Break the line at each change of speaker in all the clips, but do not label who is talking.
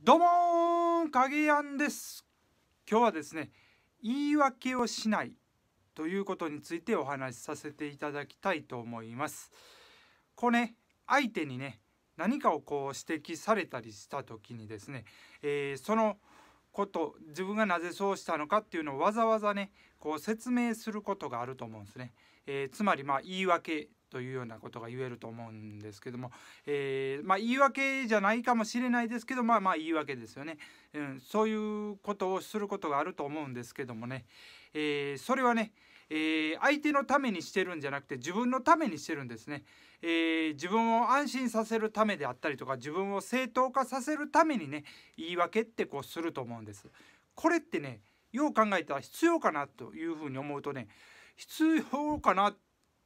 どうもー影やんです今日はですね言い訳をしないということについてお話しさせていただきたいと思いますこれ、ね相手にね何かをこう指摘されたりした時にですね、えー、そのこと自分がなぜそうしたのかっていうのをわざわざねこう説明することがあると思うんですね。えー、つまりまあ言い訳というようなことが言えると思うんですけども、えー、まあ、言い訳じゃないかもしれないですけどまあまあ言い訳ですよね、うん、そういうことをすることがあると思うんですけどもね、えー、それはねえー、相手のためにしてるんじゃなくて自分のためにしてるんですね、えー、自分を安心させるためであったりとか自分を正当化させるためにね言い訳ってこうすると思うんですこれってねよう考えたら必要かなというふうに思うとね必要かなっ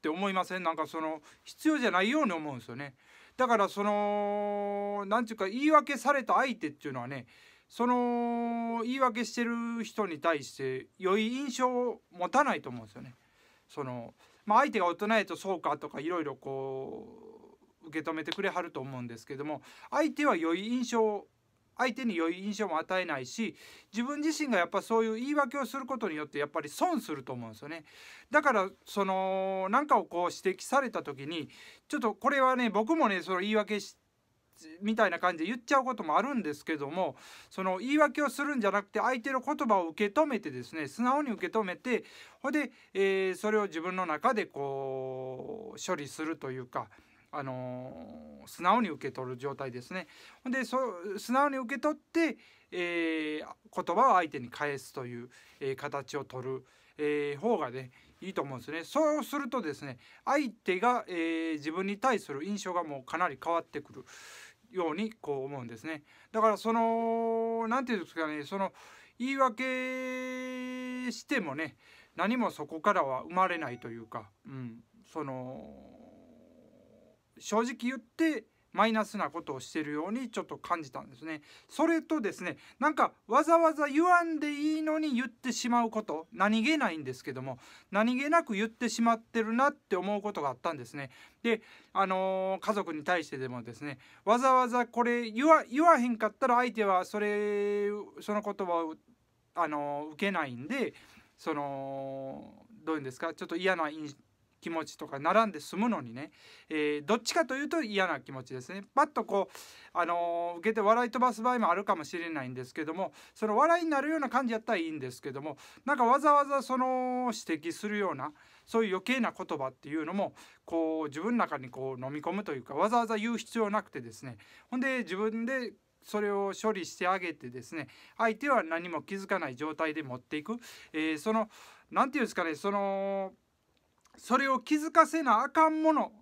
て思いませんなんかその必要じゃないように思うんですよねだからその何て言うか言い訳された相手っていうのはねその言い訳してる人に対して良い印象を持たないと思うんですよね。そのまあ、相手が大人やとそうかとかいろいろこう受け止めてくれはると思うんですけども相手は良い印象相手に良い印象も与えないし自分自身がやっぱそういう言い訳をすることによってやっぱり損すると思うんですよねだからその何かをこう指摘された時にちょっとこれはね僕もねその言い訳しみたいな感じで言っちゃうこともあるんですけどもその言い訳をするんじゃなくて相手の言葉を受け止めてですね素直に受け止めてほで、えー、それを自分の中でこう処理するというか。あの素直に受け取る状態ですね。でそ素直に受け取って、えー、言葉を相手に返すという、え形を取る、え方がねいいと思うんですねそうするとですね相手が、えー、自分に対する印象がもうかなり変わってくるようにこう思うんですねだからその何て言うんですかねその言い訳してもね何もそこからは生まれないというか、うん、その正直言ってマイナスなことをしてるようにちょっと感じたんですね。それとですねなんかわざわざ言わんでいいのに言ってしまうこと何気ないんですけども何気なく言ってしまってるなって思うことがあったんですね。であのー、家族に対してでもですねわざわざこれ言わ言わへんかったら相手はそれその言葉をあのー、受けないんでそのどういうんですかちょっと嫌な印象気持ちとか並んで済むのにね、えー、どっちかというと嫌な気持ちですねパッとこう、あのー、受けて笑い飛ばす場合もあるかもしれないんですけどもその笑いになるような感じやったらいいんですけどもなんかわざわざその指摘するようなそういう余計な言葉っていうのもこう自分の中にこう飲み込むというかわざわざ言う必要なくてですねほんで自分でそれを処理してあげてですね相手は何も気づかない状態で持っていく、えー、その何て言うんですかねそのそれを気づかせなあかんもの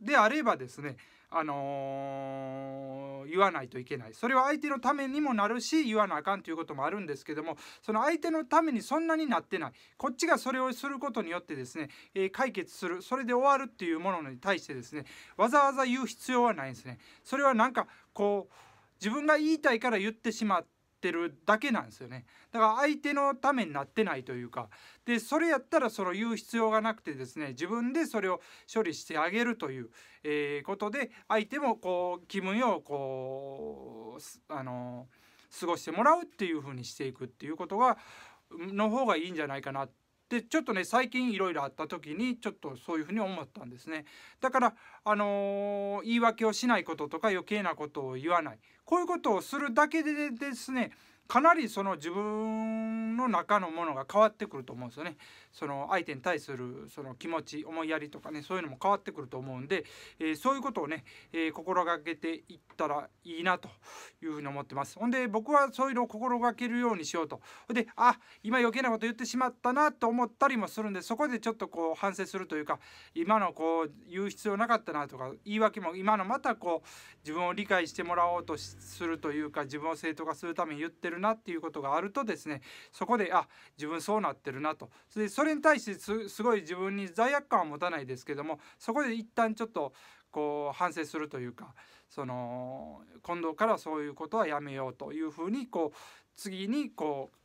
であればですねあのー、言わないといけないそれは相手のためにもなるし言わなあかんということもあるんですけどもその相手のためにそんなになってないこっちがそれをすることによってですね、えー、解決するそれで終わるっていうものに対してですねわざわざ言う必要はないんですね。それはなんかこう自分が言いたいから言ってしまってってるだけなんですよねだから相手のためになってないというかでそれやったらその言う必要がなくてですね自分でそれを処理してあげるという、えー、ことで相手もこう気分よこうあの過ごしてもらうっていうふうにしていくっていうことがの方がいいんじゃないかなってでちょっとね最近いろいろあった時にちょっとそういうふうに思ったんですねだから、あのー、言い訳をしないこととか余計なことを言わないこういうことをするだけでですねかなりその自分の中のものが変わってくると思うんですよね。その相手に対するその気持ち思いやりとかねそういうのも変わってくると思うんで、えー、そういうことをね、えー、心がけていったらいいなというふうに思ってます。ほんで僕はそういうのを心がけるようにしようと。であ今余計なこと言ってしまったなと思ったりもするんでそこでちょっとこう反省するというか今のこう言う必要なかったなとか言い訳も今のまたこう自分を理解してもらおうとするというか自分を正当化するために言ってるるなっていうことがあるとですねそこであ自分そうなってるなとでそれに対してすごい自分に罪悪感は持たないですけどもそこで一旦ちょっとこう反省するというかその今度からそういうことはやめようというふうにこう次にこう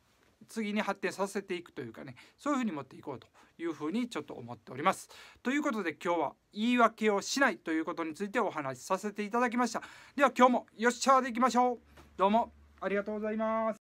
次に発展させていくというかねそういうふうに持っていこうというふうにちょっと思っております。ということで今日は言い訳をしないということについてお話しさせていただきました。では今日もよっしゃーでいきましょう。どうもありがとうございます。